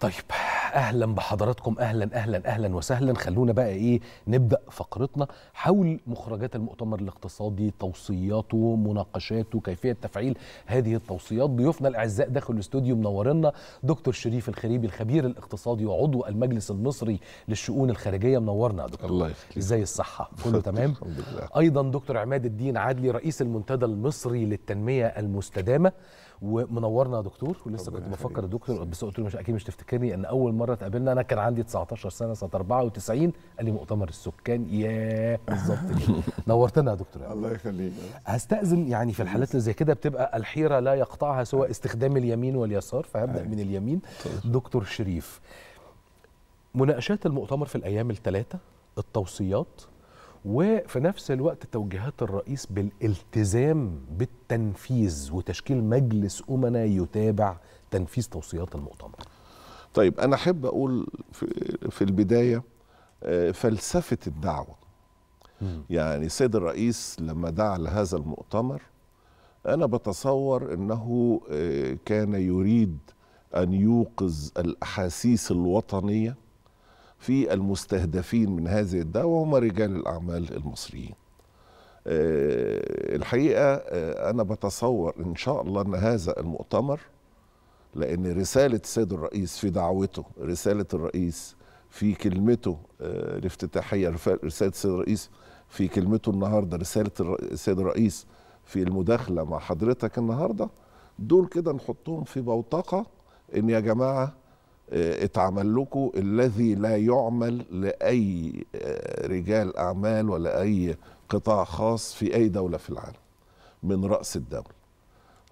طيب اهلا بحضراتكم اهلا اهلا اهلا وسهلا خلونا بقى ايه نبدا فقرتنا حول مخرجات المؤتمر الاقتصادي توصياته مناقشاته كيفيه تفعيل هذه التوصيات ضيوفنا الاعزاء داخل الاستوديو منورنا دكتور شريف الخريبي الخبير الاقتصادي وعضو المجلس المصري للشؤون الخارجيه منورنا يا دكتور الله يخليك ازاي الصحه كله تمام ايضا دكتور عماد الدين عادلي رئيس المنتدى المصري للتنميه المستدامه ومنورنا يا دكتور ولسه كنت بفكر الدكتور بس قلت له مش اكيد مش تفتكرني ان اول مره اتقابلنا انا كان عندي 19 سنه سنه 94 قال لي مؤتمر السكان ياه بالظبط كده نورتنا يا دكتور الله يخليك هستاذن يعني في الحالات اللي زي كده بتبقى الحيره لا يقطعها سوى أيوة. استخدام اليمين واليسار فهبدا أيوة. من اليمين دكتور شريف مناقشات المؤتمر في الايام الثلاثه التوصيات وفي نفس الوقت توجيهات الرئيس بالالتزام بالتنفيذ وتشكيل مجلس أمناء يتابع تنفيذ توصيات المؤتمر طيب أنا أحب أقول في البداية آه، فلسفة الدعوة يعني سيد الرئيس لما دعا لهذا المؤتمر أنا بتصور أنه آه، كان يريد أن يوقظ الأحاسيس الوطنية في المستهدفين من هذه الدعوة هم رجال الأعمال المصريين آه، الحقيقة آه، أنا بتصور إن شاء الله أن هذا المؤتمر لأن رسالة السيد الرئيس في دعوته رسالة الرئيس في كلمته آه، الافتتاحية رسالة السيد الرئيس في كلمته النهاردة رسالة السيد الرئيس في المداخلة مع حضرتك النهاردة دول كده نحطهم في بوتقة إن يا جماعة آه، اتعمل لكم الذي لا يعمل لاي آه، رجال اعمال ولا اي قطاع خاص في اي دوله في العالم من راس الدوله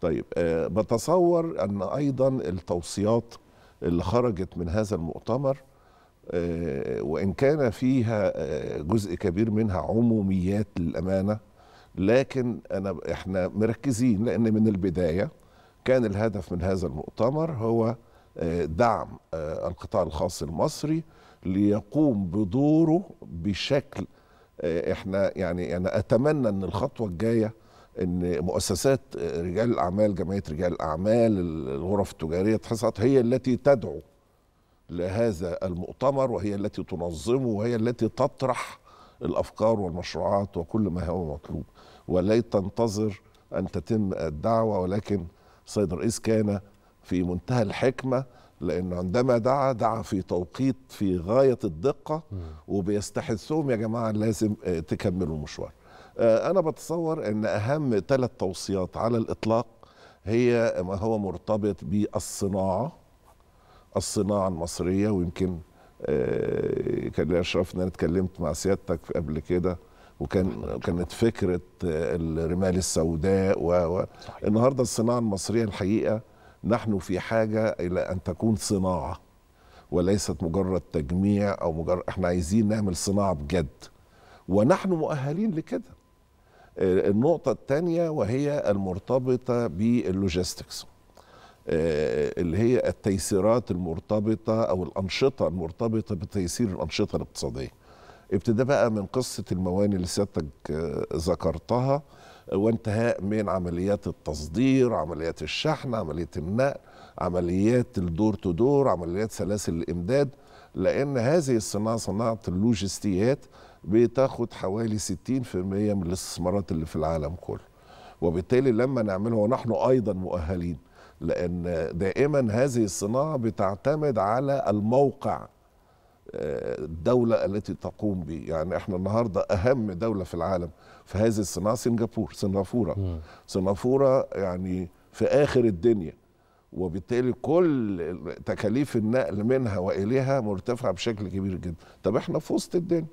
طيب آه، بتصور ان ايضا التوصيات اللي خرجت من هذا المؤتمر وان كان فيها جزء كبير منها عموميات للامانه لكن انا احنا مركزين لان من البدايه كان الهدف من هذا المؤتمر هو دعم آه، القطاع الخاص المصري ليقوم بدوره بشكل آه، احنا يعني انا اتمنى ان الخطوه الجايه ان مؤسسات آه، رجال الاعمال جمعيه رجال الاعمال الغرف التجاريه اتحصت هي التي تدعو لهذا المؤتمر وهي التي تنظمه وهي التي تطرح الافكار والمشروعات وكل ما هو مطلوب ولا تنتظر ان تتم الدعوه ولكن السيد الرئيس كان في منتهى الحكمه لانه عندما دعا دعا في توقيت في غايه الدقه وبيستحثهم يا جماعه لازم آه، تكملوا المشوار. آه، انا بتصور ان اهم ثلاث توصيات على الاطلاق هي ما هو مرتبط بالصناعه الصناعه المصريه ويمكن آه، كان لي اشرف ان انا اتكلمت مع سيادتك قبل كده وكان كانت فكره الرمال السوداء و... النهارده الصناعه المصريه الحقيقه نحن في حاجه الى ان تكون صناعه وليست مجرد تجميع او مجرد احنا عايزين نعمل صناعه بجد ونحن مؤهلين لكده آه، النقطه الثانيه وهي المرتبطه باللوجيستكس آه، اللي هي التيسيرات المرتبطه او الانشطه المرتبطه بتيسير الانشطه الاقتصاديه ابتدى بقى من قصه المواني اللي سيادتك آه، ذكرتها وانتهاء من عمليات التصدير عمليات الشحن عملية النقل عمليات الدور تو دور عمليات سلاسل الإمداد لأن هذه الصناعة صناعة اللوجستيات بتاخد حوالي 60% من الاستثمارات اللي في العالم كله وبالتالي لما نعمله ونحن أيضا مؤهلين لأن دائما هذه الصناعة بتعتمد على الموقع الدولة التي تقوم به يعني احنا النهاردة أهم دولة في العالم في هذه الصناعة سنغافورة سنغافورة سنغافورة يعني في آخر الدنيا وبالتالي كل تكاليف النقل منها وإليها مرتفعة بشكل كبير جدا طب احنا في وسط الدنيا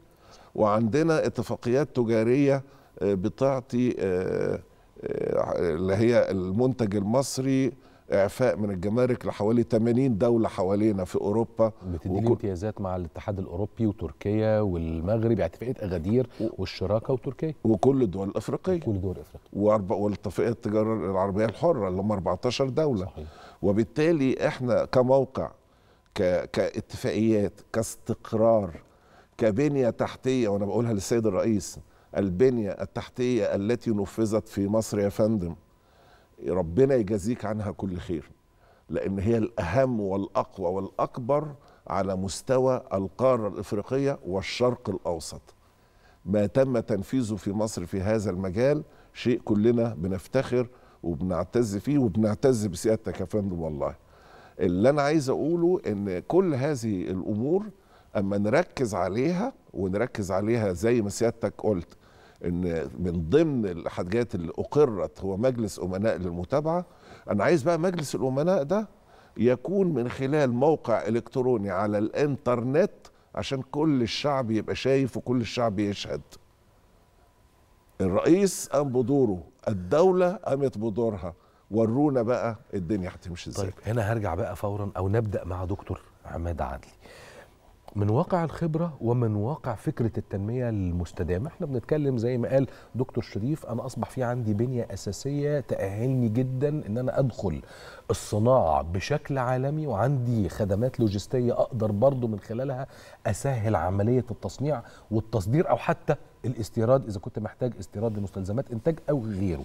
وعندنا اتفاقيات تجارية آه، بتعطي آه، آه، اللي هي المنتج المصري اعفاء من الجمارك لحوالي 80 دوله حوالينا في اوروبا بتديني وكل... امتيازات مع الاتحاد الاوروبي وتركيا والمغرب يعني اتفاقيه اغادير والشراكه وتركيا وكل الدول الافريقيه كل الدول الافريقيه واربع والاتفاقيه التجاره العربيه الحره اللي هم 14 دوله صحيح. وبالتالي احنا كموقع ك... كاتفاقيات كاستقرار كبنيه تحتيه وانا بقولها للسيد الرئيس البنيه التحتيه التي نفذت في مصر يا فندم ربنا يجازيك عنها كل خير لان هي الاهم والاقوى والاكبر على مستوى القاره الافريقيه والشرق الاوسط ما تم تنفيذه في مصر في هذا المجال شيء كلنا بنفتخر وبنعتز فيه وبنعتز بسيادتك يا فندم والله اللي انا عايز اقوله ان كل هذه الامور اما نركز عليها ونركز عليها زي ما سيادتك قلت ان من ضمن الحاجات اللي اقرت هو مجلس امناء للمتابعه انا عايز بقى مجلس الامناء ده يكون من خلال موقع الكتروني على الانترنت عشان كل الشعب يبقى شايف وكل الشعب يشهد الرئيس قام بدوره الدوله قامت بدورها ورونا بقى الدنيا هتمشي ازاي طيب هنا هرجع بقى فورا او نبدا مع دكتور عماد عدلي من واقع الخبره ومن واقع فكره التنميه المستدامه احنا بنتكلم زي ما قال دكتور شريف انا اصبح في عندي بنيه اساسيه تاهلني جدا ان انا ادخل الصناعه بشكل عالمي وعندي خدمات لوجستيه اقدر برضو من خلالها اسهل عمليه التصنيع والتصدير او حتى الاستيراد اذا كنت محتاج استيراد لمستلزمات انتاج او غيره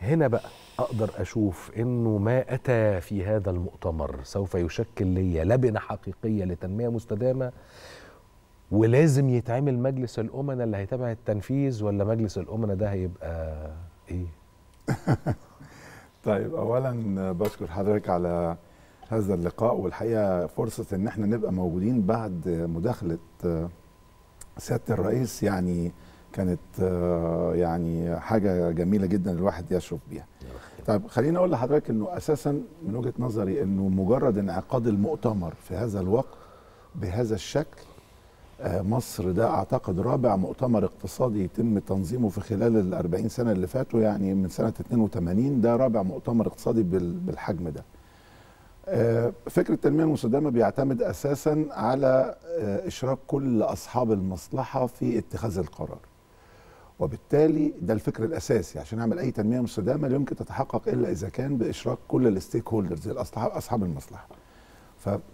هنا بقى أقدر أشوف أنه ما أتى في هذا المؤتمر سوف يشكل لي لبنة حقيقية لتنمية مستدامة ولازم يتعمل مجلس الأمنة اللي هيتابع التنفيذ ولا مجلس الأمنة ده هيبقى إيه؟ طيب أولا بشكر حضرتك على هذا اللقاء والحقيقة فرصة إن احنا نبقى موجودين بعد مداخلة سيادة الرئيس يعني كانت آه، يعني حاجه جميله جدا الواحد يشرف بيها طيب خليني اقول لحضرتك انه اساسا من وجهه نظري انه مجرد انعقاد المؤتمر في هذا الوقت بهذا الشكل آه، مصر ده اعتقد رابع مؤتمر اقتصادي يتم تنظيمه في خلال ال 40 سنه اللي فاتوا يعني من سنه 82 ده رابع مؤتمر اقتصادي بالحجم ده. آه، فكره التنميه المستدامه بيعتمد اساسا على اشراك كل اصحاب المصلحه في اتخاذ القرار. وبالتالي ده الفكر الاساسي عشان اعمل اي تنميه مستدامه لا يمكن تتحقق الا اذا كان باشراك كل الستيك هولدرز اصحاب المصلحه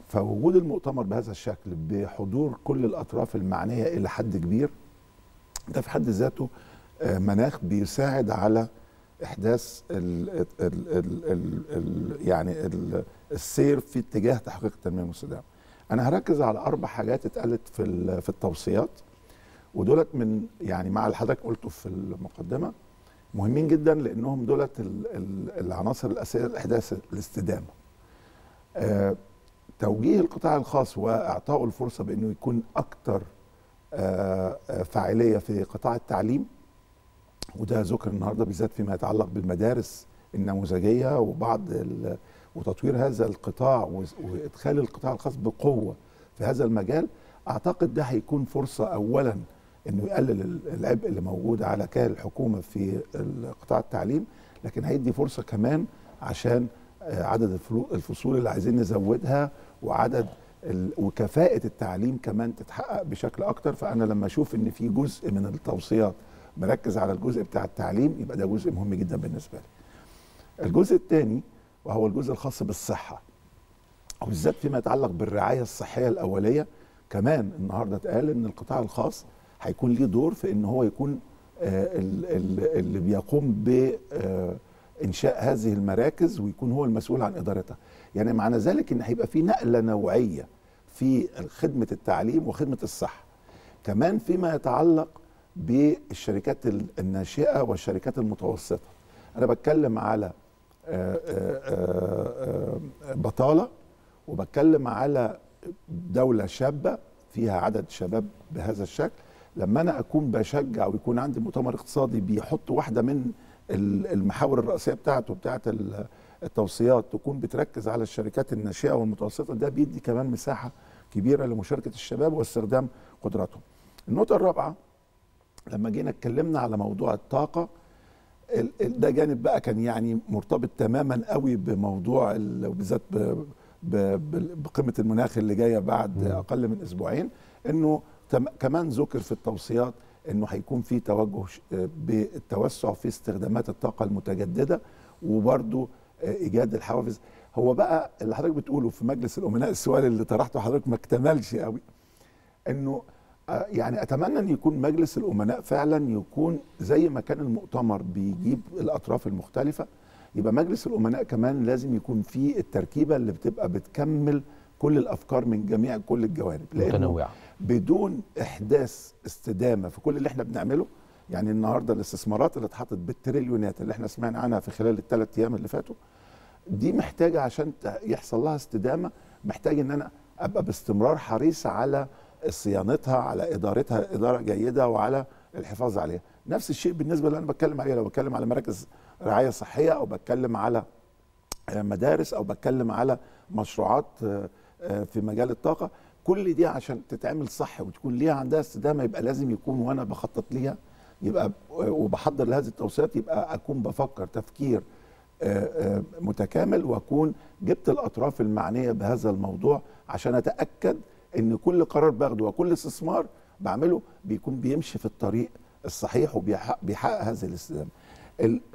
فوجود المؤتمر بهذا الشكل بحضور كل الاطراف المعنيه الى حد كبير ده في حد ذاته آه، مناخ بيساعد على احداث الـ الـ الـ الـ الـ يعني الـ السير في اتجاه تحقيق التنميه المستدامه. انا هركز على اربع حاجات اتقالت في في التوصيات ودولت من يعني مع اللي حضرتك قلته في المقدمه مهمين جدا لانهم دولت العناصر الاساسيه لاحداث الاستدامه. آه توجيه القطاع الخاص واعطائه الفرصه بانه يكون اكثر آه،, آه فاعليه في قطاع التعليم وده ذكر النهارده بالذات فيما يتعلق بالمدارس النموذجيه وبعض وتطوير هذا القطاع وادخال القطاع الخاص بقوه في هذا المجال اعتقد ده هيكون فرصه اولا انه يقلل العبء اللي موجود على كاهل الحكومه في قطاع التعليم لكن هيدي فرصه كمان عشان آه، عدد الفصول اللي عايزين نزودها وعدد وكفاءه التعليم كمان تتحقق بشكل اكتر فانا لما اشوف ان في جزء من التوصيات مركز على الجزء بتاع التعليم يبقى ده جزء مهم جدا بالنسبه لي الجزء الثاني وهو الجزء الخاص بالصحه وبالذات فيما يتعلق بالرعايه الصحيه الاوليه كمان النهارده اتقال ان القطاع الخاص هيكون ليه دور في ان هو يكون آه، اللي بيقوم بانشاء آه، هذه المراكز ويكون هو المسؤول عن ادارتها يعني معنى ذلك ان هيبقى في نقله نوعيه في خدمه التعليم وخدمه الصحه كمان فيما يتعلق بالشركات الناشئه والشركات المتوسطه انا بتكلم على آه، بطاله وبتكلم على دوله شابه فيها عدد شباب بهذا الشكل لما انا اكون بشجع ويكون عندي مؤتمر اقتصادي بيحط واحده من المحاور الرئيسيه بتاعته بتاعه التوصيات تكون بتركز على الشركات الناشئه والمتوسطه ده بيدي كمان مساحه كبيره لمشاركه الشباب واستخدام قدراتهم. النقطه الرابعه لما جينا اتكلمنا على موضوع الطاقه ده جانب بقى كان يعني مرتبط تماما قوي بموضوع وبالذات بقمه المناخ اللي جايه بعد اقل من اسبوعين انه كمان ذكر في التوصيات انه هيكون في توجه آه، بالتوسع في استخدامات الطاقه المتجدده وبرده آه، ايجاد الحوافز هو بقى اللي حضرتك بتقوله في مجلس الامناء السؤال اللي طرحته حضرتك ما اكتملش قوي انه آه، يعني اتمنى ان يكون مجلس الامناء فعلا يكون زي ما كان المؤتمر بيجيب الاطراف المختلفه يبقى مجلس الامناء كمان لازم يكون فيه التركيبه اللي بتبقى بتكمل كل الافكار من جميع كل الجوانب متنوعه بدون احداث استدامه في كل اللي احنا بنعمله يعني النهارده الاستثمارات اللي اتحطت بالتريليونات اللي احنا سمعنا عنها في خلال الثلاث ايام اللي فاتوا دي محتاجه عشان يحصل لها استدامه محتاج ان انا ابقى باستمرار حريص على صيانتها على ادارتها اداره جيده وعلى الحفاظ عليها نفس الشيء بالنسبه اللي انا بتكلم عليه لو بتكلم على مراكز رعايه صحيه او بتكلم على آه، مدارس او بتكلم على مشروعات آه، آه، في مجال الطاقه كل دي عشان تتعمل صح وتكون ليها عندها استدامه يبقى لازم يكون وانا بخطط ليها يبقى وبحضر لهذه التوصيات يبقى اكون بفكر تفكير آه، آه، متكامل واكون جبت الاطراف المعنيه بهذا الموضوع عشان اتاكد ان كل قرار باخده وكل استثمار بعمله بيكون بيمشي في الطريق الصحيح وبيحقق هذه الاستدامه.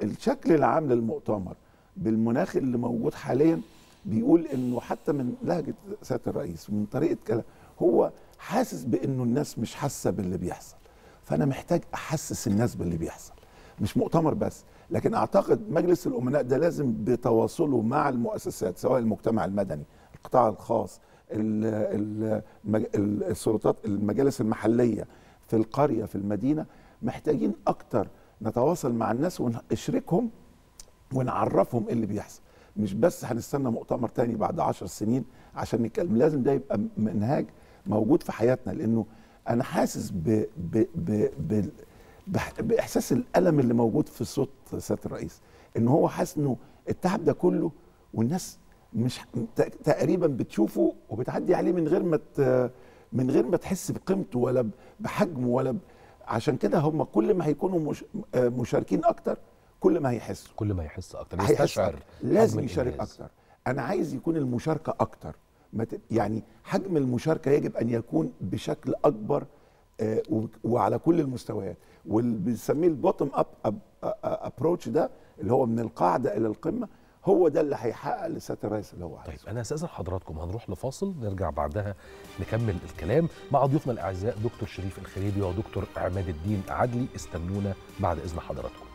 الشكل العام للمؤتمر بالمناخ اللي موجود حاليا بيقول انه حتى من لهجه سياده الرئيس ومن طريقه كلام هو حاسس بانه الناس مش حاسه باللي بيحصل فانا محتاج احسس الناس باللي بيحصل مش مؤتمر بس لكن اعتقد مجلس الامناء ده لازم بتواصله مع المؤسسات سواء المجتمع المدني القطاع الخاص السلطات المجالس المحليه في القريه في المدينه محتاجين اكتر نتواصل مع الناس ونشركهم ونعرفهم ايه اللي بيحصل مش بس هنستنى مؤتمر تاني بعد عشر سنين عشان نتكلم لازم ده يبقى منهاج موجود في حياتنا لانه انا حاسس ب ب ب ب باحساس الالم اللي موجود في صوت سياده الرئيس ان هو حاسس انه التعب ده كله والناس مش تقريبا بتشوفه وبتعدي عليه من غير ما من غير ما تحس بقيمته ولا بحجمه ولا عشان كده هم كل ما هيكونوا مش... مشاركين اكتر كل ما هيحس كل ما يحس اكتر يستشعر لازم يشارك اكتر انا عايز يكون المشاركه اكتر يعني حجم المشاركه يجب ان يكون بشكل اكبر آه، وعلى كل المستويات واللي بنسميه البوتم اب ابروتش ده اللي هو من القاعده الى القمه هو ده اللي هيحقق لسياده الرئيس اللي هو عايزه. طيب انا استاذن حضراتكم هنروح لفاصل نرجع بعدها نكمل الكلام مع ضيوفنا الاعزاء دكتور شريف الخليلي ودكتور عماد الدين عدلي استنونا بعد اذن حضراتكم.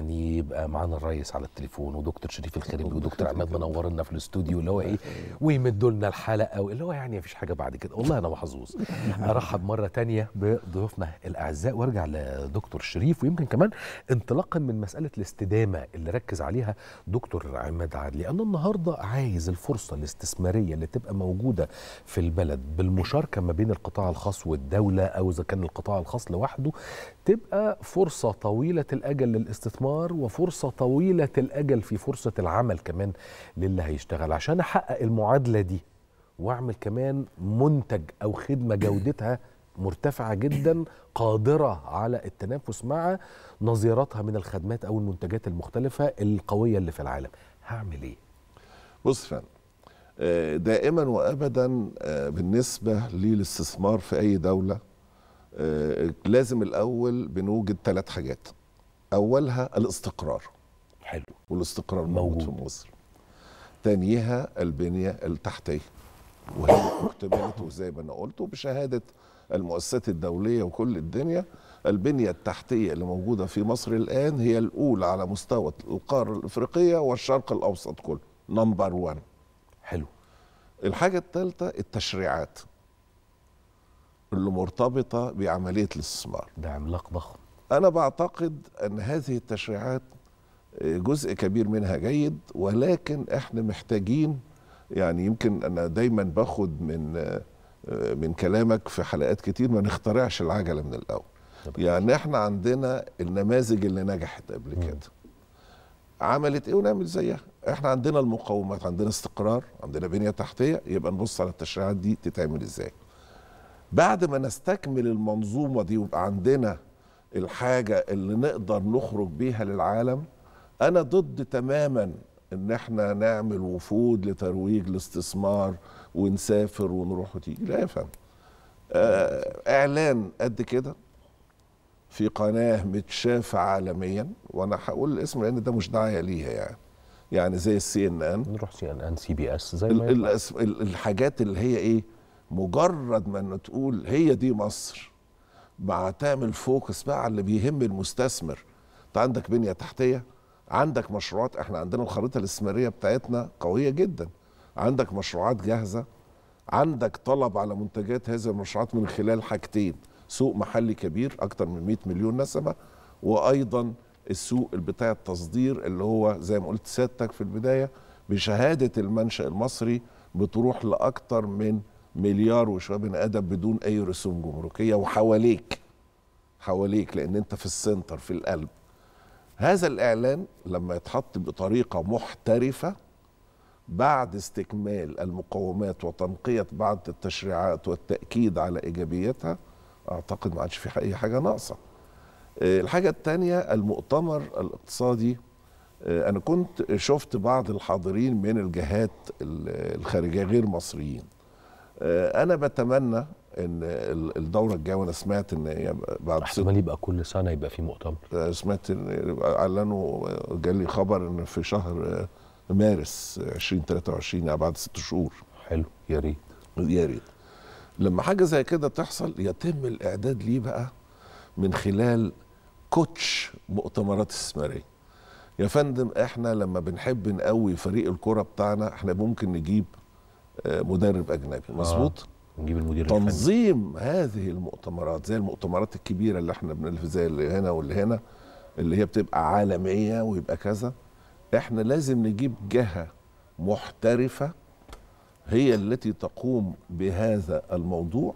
يعني يبقى معانا الريس على التليفون ودكتور شريف الخريبي ودكتور عماد منورنا في الاستوديو اللي هو ايه ويمدوا لنا الحلقه اللي هو يعني مفيش حاجه بعد كده والله انا محظوظ ارحب مره تانية بضيوفنا الاعزاء وارجع لدكتور شريف ويمكن كمان انطلاقا من مساله الاستدامه اللي ركز عليها دكتور عماد عادل لان النهارده عايز الفرصه الاستثماريه اللي تبقى موجوده في البلد بالمشاركه ما بين القطاع الخاص والدوله او اذا كان القطاع الخاص لوحده تبقى فرصه طويله الاجل للاستثمار وفرصه طويله الاجل اجل في فرصه العمل كمان للي هيشتغل عشان احقق المعادله دي واعمل كمان منتج او خدمه جودتها مرتفعه جدا قادره على التنافس مع نظيراتها من الخدمات او المنتجات المختلفه القويه اللي في العالم هعمل ايه بص فعلا آه، دائما وابدا آه، بالنسبه للاستثمار في اي دوله آه، لازم الاول بنوجد ثلاث حاجات اولها الاستقرار حلو والاستقرار موجود في مصر تانيها البنية التحتية وهي اكتملت وزي ما انا قلت وبشهادة المؤسسات الدولية وكل الدنيا البنية التحتية اللي موجودة في مصر الآن هي الأولى على مستوى القارة الإفريقية والشرق الأوسط كله نمبر 1 حلو الحاجة الثالثة التشريعات اللي مرتبطة بعملية الاستثمار ده عملاق ضخم أنا بعتقد أن هذه التشريعات جزء كبير منها جيد ولكن احنا محتاجين يعني يمكن انا دايما باخد من من كلامك في حلقات كتير ما نخترعش العجله من الاول يعني احنا عندنا النماذج اللي نجحت قبل كده عملت ايه ونعمل زيها احنا عندنا المقومات عندنا استقرار عندنا بنيه تحتيه يبقى نبص على التشريعات دي تتعمل ازاي بعد ما نستكمل المنظومه دي ويبقى عندنا الحاجه اللي نقدر نخرج بيها للعالم انا ضد تماما ان احنا نعمل وفود لترويج الاستثمار ونسافر ونروح وتيجي لا يا فندم آه، اعلان قد كده في قناه متشافه عالميا وانا هقول الاسم لان ده مش دعايه ليها يعني يعني زي السي ان ان نروح سي ان ان سي بي اس زي ما ال الحاجات اللي هي ايه مجرد ما تقول هي دي مصر مع تعمل فوكس بقى على اللي بيهم المستثمر انت عندك بنيه تحتيه عندك مشروعات احنا عندنا الخريطه الاستثماريه بتاعتنا قويه جدا عندك مشروعات جاهزه عندك طلب على منتجات هذه المشروعات من خلال حاجتين سوق محلي كبير اكتر من 100 مليون نسمه وايضا السوق بتاع التصدير اللي هو زي ما قلت سيادتك في البدايه بشهاده المنشا المصري بتروح لاكتر من مليار وشويه بني ادم بدون اي رسوم جمركيه وحواليك حواليك لان انت في السنتر في القلب هذا الإعلان لما يتحط بطريقة محترفة بعد استكمال المقومات وتنقية بعض التشريعات والتأكيد على إيجابيتها أعتقد ما عادش في أي حاجة ناقصة آه، الحاجة الثانية المؤتمر الاقتصادي آه، أنا كنت شفت بعض الحاضرين من الجهات الخارجية غير مصريين آه، أنا بتمنى ان الدوره الجايه وانا سمعت ان بعد احتمال يبقى كل سنه يبقى في مؤتمر آه، سمعت ان اعلنوا جالي خبر ان في شهر آه، مارس 2023 يعني بعد ست شهور حلو يا ريت يا ريت لما حاجه زي كده تحصل يتم الاعداد ليه بقى من خلال كوتش مؤتمرات استثماريه يا فندم احنا لما بنحب نقوي فريق الكره بتاعنا احنا ممكن نجيب آه، مدرب اجنبي مظبوط نجيب المدير تنظيم الفني. هذه المؤتمرات زي المؤتمرات الكبيره اللي احنا بنلف زي اللي هنا واللي هنا اللي هي بتبقى عالميه ويبقى كذا احنا لازم نجيب جهه محترفه هي التي تقوم بهذا الموضوع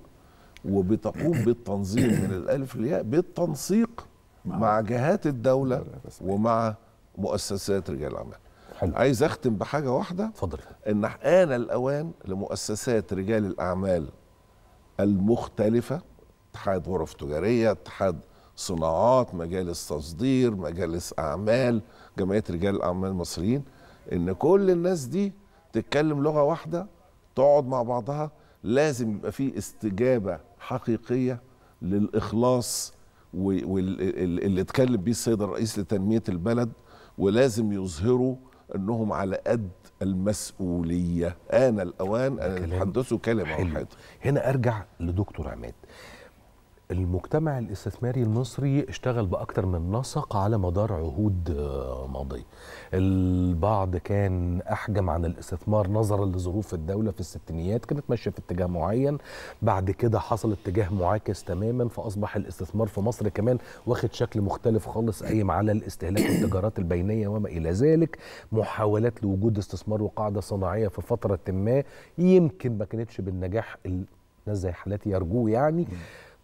وبتقوم بالتنظيم من الالف للياء بالتنسيق مع, مع جهات الدوله ومع مؤسسات رجال الاعمال حلو. عايز اختم بحاجه واحده اتفضل ان ان الاوان لمؤسسات رجال الاعمال المختلفه اتحاد غرف تجاريه اتحاد صناعات مجالس تصدير مجالس اعمال جمعيه رجال الاعمال المصريين ان كل الناس دي تتكلم لغه واحده تقعد مع بعضها لازم يبقى في استجابه حقيقيه للاخلاص واللي اتكلم بيه السيد الرئيس لتنميه البلد ولازم يظهروا انهم على قد المسؤوليه آن الأوان أن يتحدثوا كلمة واحدة هنا أرجع لدكتور عماد المجتمع الاستثماري المصري اشتغل بأكثر من نسق على مدار عهود آه، ماضية البعض كان أحجم عن الاستثمار نظرا لظروف الدولة في الستينيات كانت ماشية في اتجاه معين بعد كده حصل اتجاه معاكس تماما فأصبح الاستثمار في مصر كمان واخد شكل مختلف خالص قايم على الاستهلاك والتجارات البينية وما إلى ذلك محاولات لوجود استثمار وقاعدة صناعية في فترة ما يمكن ما كانتش بالنجاح الناس ناس زي حالاتي يرجوه يعني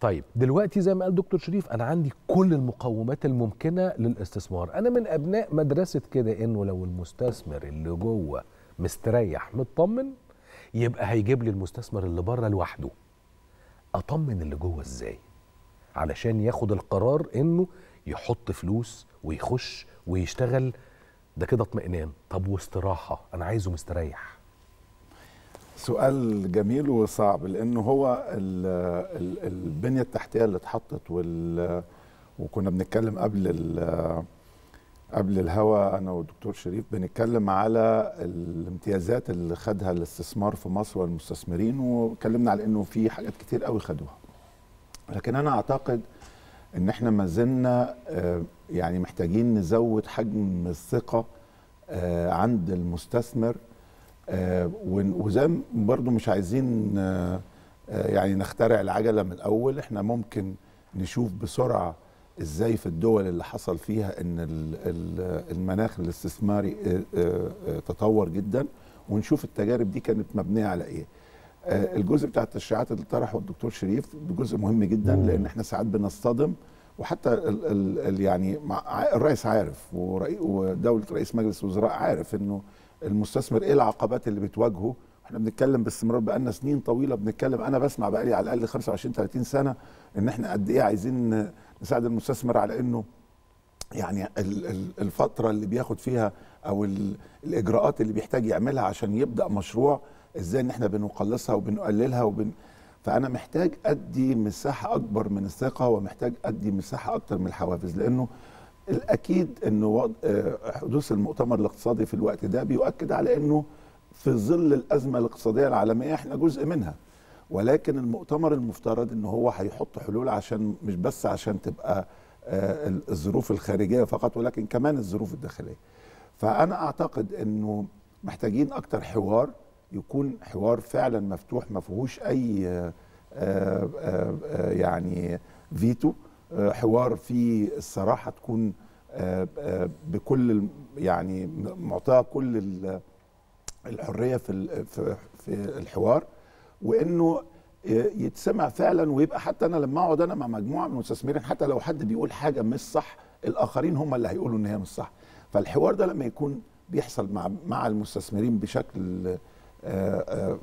طيب دلوقتي زي ما قال دكتور شريف انا عندي كل المقومات الممكنه للاستثمار انا من ابناء مدرسه كده انه لو المستثمر اللي جوه مستريح مطمن يبقى هيجيب لي المستثمر اللي بره لوحده اطمن اللي جوه ازاي علشان ياخد القرار انه يحط فلوس ويخش ويشتغل ده كده اطمئنان طب واستراحه انا عايزه مستريح سؤال جميل وصعب لانه هو البنيه التحتيه اللي اتحطت وال وكنا بنتكلم قبل قبل الهوا انا والدكتور شريف بنتكلم على الامتيازات اللي خدها الاستثمار في مصر والمستثمرين واتكلمنا على انه في حاجات كتير قوي خدوها لكن انا اعتقد ان احنا ما زلنا آه، يعني محتاجين نزود حجم الثقه آه، عند المستثمر آه، وزي برضو مش عايزين آه، آه، يعني نخترع العجله من الاول احنا ممكن نشوف بسرعه ازاي في الدول اللي حصل فيها ان المناخ الاستثماري تطور جدا ونشوف التجارب دي كانت مبنيه على ايه الجزء بتاع التشريعات اللي طرحه الدكتور شريف جزء مهم جدا لان احنا ساعات بنصطدم وحتى الـ الـ يعني الرئيس عارف ودوله رئيس مجلس الوزراء عارف انه المستثمر ايه العقبات اللي بتواجهه احنا بنتكلم باستمرار بقالنا سنين طويله بنتكلم انا بسمع بقالي على الاقل 25 30 سنه ان احنا قد ايه عايزين نساعد المستثمر على انه يعني الفتره اللي بياخد فيها او الاجراءات اللي بيحتاج يعملها عشان يبدا مشروع ازاي ان احنا بنقلصها وبنقللها وبن فانا محتاج ادي مساحه اكبر من الثقه ومحتاج ادي مساحه اكتر من الحوافز لانه الاكيد انه آه، حدوث المؤتمر الاقتصادي في الوقت ده بيؤكد على انه في ظل الازمه الاقتصاديه العالميه احنا جزء منها ولكن المؤتمر المفترض ان هو هيحط حلول عشان مش بس عشان تبقى آه، الظروف الخارجيه فقط ولكن كمان الظروف الداخليه فانا اعتقد انه محتاجين اكتر حوار يكون حوار فعلا مفتوح ما فيهوش اي آه، يعني فيتو آه، حوار فيه الصراحه تكون آه، آه، بكل يعني معطاه كل الحريه في في الحوار وانه يتسمع فعلا ويبقى حتى انا لما اقعد انا مع مجموعه من المستثمرين حتى لو حد بيقول حاجه مش صح الاخرين هم اللي هيقولوا ان هي مش صح فالحوار ده لما يكون بيحصل مع مع المستثمرين بشكل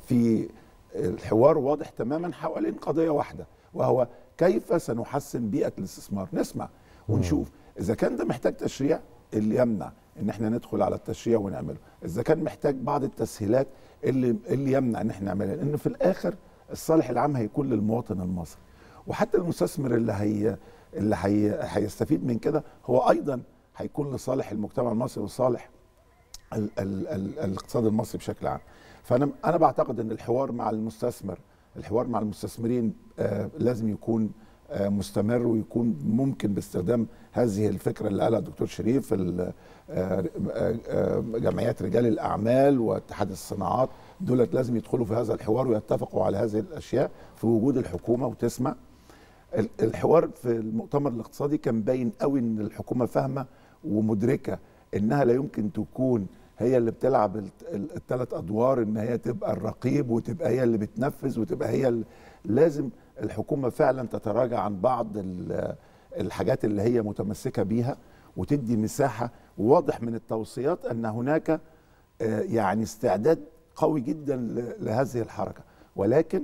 في الحوار واضح تماما حوالين قضيه واحده وهو كيف سنحسن بيئه الاستثمار نسمع ونشوف اذا كان ده محتاج تشريع اللي يمنع ان احنا ندخل على التشريع ونعمله اذا كان محتاج بعض التسهيلات اللي اللي يمنع ان احنا نعملها لان في الاخر الصالح العام هيكون للمواطن المصري وحتى المستثمر اللي هي اللي هي هيستفيد من كده هو ايضا هيكون لصالح المجتمع المصري وصالح ال ال ال الاقتصاد المصري بشكل عام فانا انا بعتقد ان الحوار مع المستثمر الحوار مع المستثمرين آه، لازم يكون آه، مستمر ويكون ممكن باستخدام هذه الفكره اللي قالها الدكتور شريف آه، جمعيات رجال الاعمال واتحاد الصناعات دولت لازم يدخلوا في هذا الحوار ويتفقوا على هذه الاشياء في وجود الحكومه وتسمع الحوار في المؤتمر الاقتصادي كان باين قوي ان الحكومه فاهمه ومدركه انها لا يمكن تكون هي اللي بتلعب الثلاث ادوار ان هي تبقى الرقيب وتبقى هي اللي بتنفذ وتبقى هي اللي لازم الحكومه فعلا تتراجع عن بعض الحاجات اللي هي متمسكه بيها وتدي مساحه واضح من التوصيات ان هناك آه، يعني استعداد قوي جدا لهذه الحركه ولكن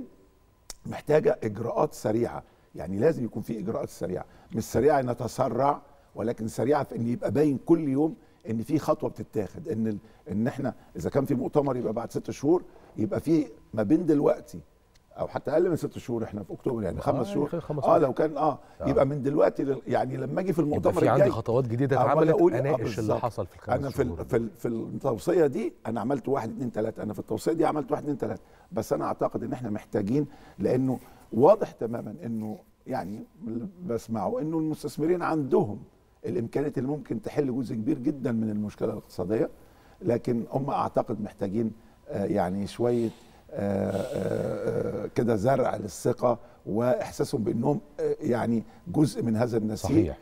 محتاجه اجراءات سريعه يعني لازم يكون في اجراءات سريعه مش سريعه نتسرع ولكن سريعه في ان يبقى باين كل يوم ان في خطوه بتتاخد ان ان احنا اذا كان في مؤتمر يبقى بعد ست شهور يبقى في ما بين دلوقتي او حتى اقل من ست شهور احنا في اكتوبر يعني آه، خمس شهور يعني اه لو كان آه, اه يبقي من دلوقتي يعني لما اجي في المؤتمر يبقى في عندي خطوات جديده اتعملت اناقش آه، اللي حصل في الخمس انا في شهور في, في التوصيه دي انا عملت واحد اتنين تلاته انا في التوصيه دي عملت واحد اتنين تلاته بس انا اعتقد ان احنا محتاجين لانه واضح تماما انه يعني بسمعه انه المستثمرين عندهم الامكانيات اللي ممكن تحل جزء كبير جدا من المشكله الاقتصاديه لكن هم اعتقد محتاجين آه، يعني شويه آه، آه، كده زرع للثقه واحساسهم بانهم يعني جزء من هذا النسيج صحيح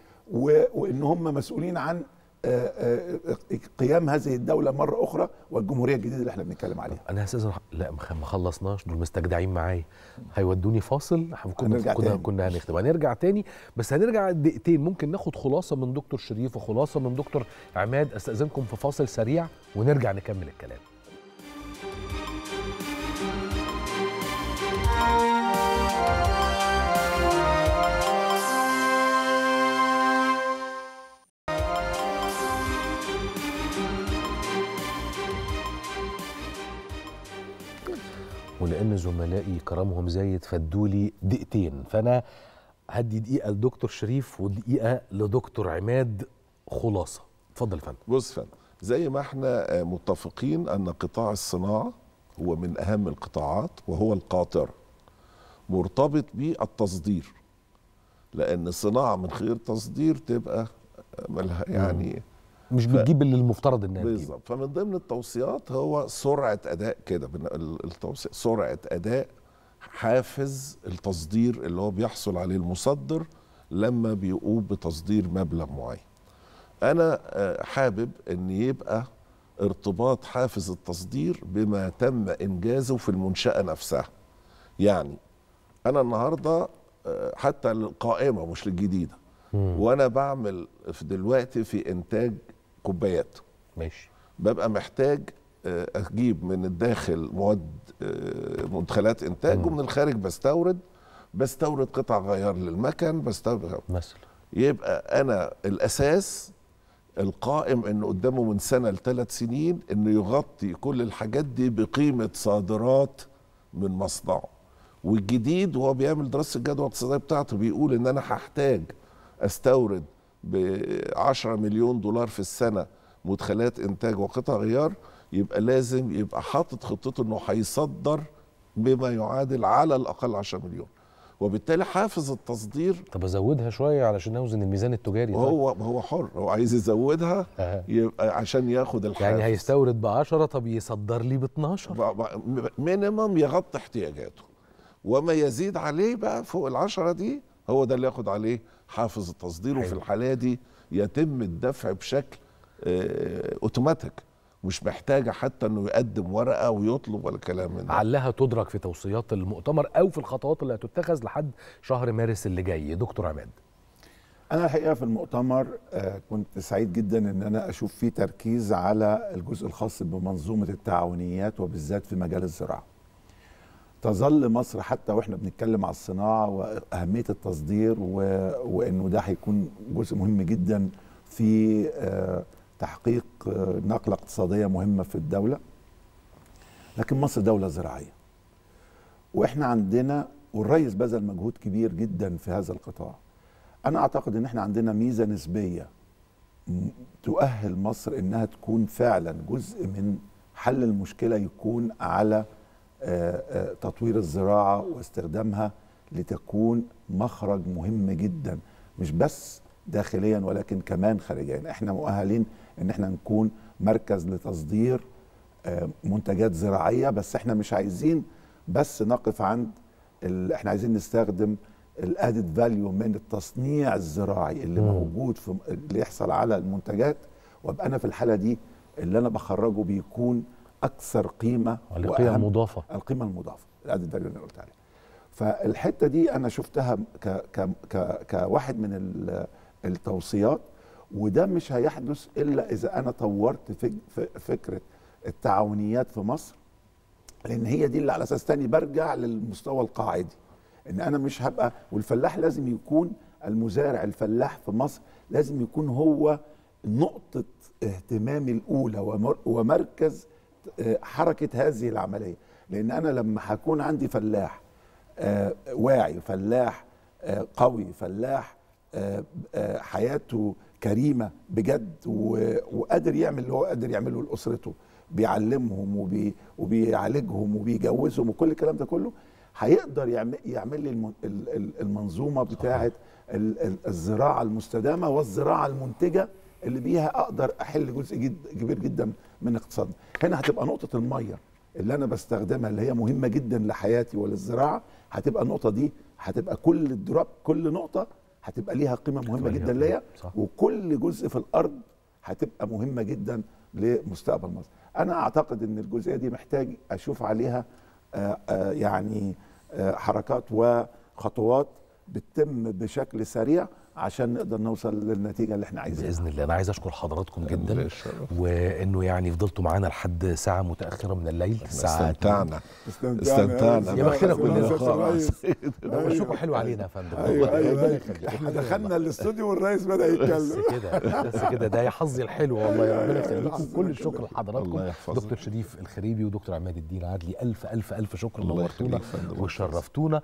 وان هم مسؤولين عن قيام هذه الدوله مره اخرى والجمهوريه الجديده اللي احنا بنتكلم عليها انا اساسا لا ما خلصناش دول مستجدعين معايا هيودوني فاصل كنا كنا, كنا هنختم هنرجع تاني بس هنرجع دقيقتين ممكن ناخد خلاصه من دكتور شريف وخلاصه من دكتور عماد استاذنكم في فاصل سريع ونرجع نكمل الكلام لان زملائي كرمهم زايد فادوا لي دقيقتين فانا هدي دقيقه لدكتور شريف ودقيقه لدكتور عماد خلاصه اتفضل يا فندم بص فندم زي ما احنا متفقين ان قطاع الصناعه هو من اهم القطاعات وهو القاطر مرتبط بالتصدير لان صناعه من غير تصدير تبقى ملها يعني مش بتجيب اللي المفترض انها بالظبط فمن ضمن التوصيات هو سرعه اداء كده التوصي... سرعه اداء حافز التصدير اللي هو بيحصل عليه المصدر لما بيقوم بتصدير مبلغ معين انا آه، حابب ان يبقى ارتباط حافز التصدير بما تم انجازه في المنشاه نفسها يعني انا النهارده آه، حتى القائمه مش الجديده مم. وانا بعمل في دلوقتي في انتاج كوبايات ماشي ببقى محتاج آه، اجيب من الداخل مواد آه، مدخلات انتاج مم. ومن الخارج بستورد بستورد قطع غيار للمكن بستورد مثلا يبقى انا الاساس القائم انه قدامه من سنه لثلاث سنين انه يغطي كل الحاجات دي بقيمه صادرات من مصنعه والجديد وهو بيعمل دراسه الجدوى الاقتصاديه بتاعته بيقول ان انا هحتاج استورد ب 10 مليون دولار في السنه مدخلات انتاج وقطع غيار يبقى لازم يبقى حاطط خطته انه هيصدر بما يعادل على الاقل 10 مليون وبالتالي حافز التصدير طب ازودها شويه علشان اوزن الميزان التجاري هو هو حر هو عايز يزودها يبقى عشان ياخد الحافز يعني هيستورد ب 10 طب يصدر لي ب 12 مينيمم يغطي احتياجاته وما يزيد عليه بقى فوق ال 10 دي هو ده اللي ياخد عليه حافظ التصدير وفي أيوة. الحالة دي يتم الدفع بشكل آه، اوتوماتيك مش محتاجه حتى انه يقدم ورقه ويطلب ولا كلام من ده علها تدرك في توصيات المؤتمر او في الخطوات اللي هتتخذ لحد شهر مارس اللي جاي دكتور عماد انا الحقيقه في المؤتمر آه، كنت سعيد جدا ان انا اشوف فيه تركيز على الجزء الخاص بمنظومه التعاونيات وبالذات في مجال الزراعه تظل مصر حتى واحنا بنتكلم على الصناعه واهميه التصدير و... وانه ده هيكون جزء مهم جدا في آه، تحقيق آه، نقله اقتصاديه مهمه في الدوله لكن مصر دوله زراعيه واحنا عندنا والريس بذل مجهود كبير جدا في هذا القطاع انا اعتقد ان احنا عندنا ميزه نسبيه تؤهل مصر انها تكون فعلا جزء من حل المشكله يكون على تطوير الزراعه واستخدامها لتكون مخرج مهم جدا مش بس داخليا ولكن كمان خارجيا يعني احنا مؤهلين ان احنا نكون مركز لتصدير آه، منتجات زراعيه بس احنا مش عايزين بس نقف عند احنا عايزين نستخدم الادد فاليو من التصنيع الزراعي اللي م. موجود في اللي يحصل على المنتجات وابقى انا في الحاله دي اللي انا بخرجه بيكون اكثر قيمه والقيمه المضافه القيمه المضافه هذا الدليل اللي قلت عليه فالحته دي انا شفتها ك ك ك كواحد من التوصيات وده مش هيحدث الا اذا انا طورت فكره التعاونيات في مصر لان هي دي اللي على اساس تاني برجع للمستوى القاعدي ان انا مش هبقى والفلاح لازم يكون المزارع الفلاح في مصر لازم يكون هو نقطه اهتمامي الاولى ومركز حركه هذه العمليه لان انا لما هكون عندي فلاح آه، واعي فلاح آه، قوي فلاح آه، حياته كريمه بجد وقادر يعمل اللي هو قادر يعمله لاسرته بيعلمهم وبي وبيعالجهم وبيجوزهم وكل الكلام ده كله هيقدر يعمل, لي المنظومه بتاعه الزراعه المستدامه والزراعه المنتجه اللي بيها اقدر احل جزء كبير جدا من اقتصادنا هنا هتبقى نقطه الميه اللي انا بستخدمها اللي هي مهمه جدا لحياتي وللزراعه هتبقى النقطه دي هتبقى كل الدروب كل نقطه هتبقى ليها قيمه مهمه جدا ليا وكل جزء في الارض هتبقى مهمه جدا لمستقبل مصر انا اعتقد ان الجزئيه دي محتاج اشوف عليها آآ آه، آآ آه، يعني آآ آه، حركات وخطوات بتتم بشكل سريع عشان نقدر نوصل للنتيجه اللي احنا عايزينها باذن الله انا عايز اشكر حضراتكم جدا وانه يعني فضلتوا معانا لحد ساعه متاخره من الليل الساعه استمتعنا استمتعنا يا بختنا أيوة، كلنا أيوة. خلاص أيوة. شكرا حلو علينا يا فندم احنا دخلنا الاستوديو والرئيس بدا يتكلم بس كده بس كده ده يا حظي الحلو والله ربنا يخليكم كل الشكر لحضراتكم دكتور شريف الخريبي ودكتور عماد الدين عدلي الف الف الف شكر نورتونا وشرفتونا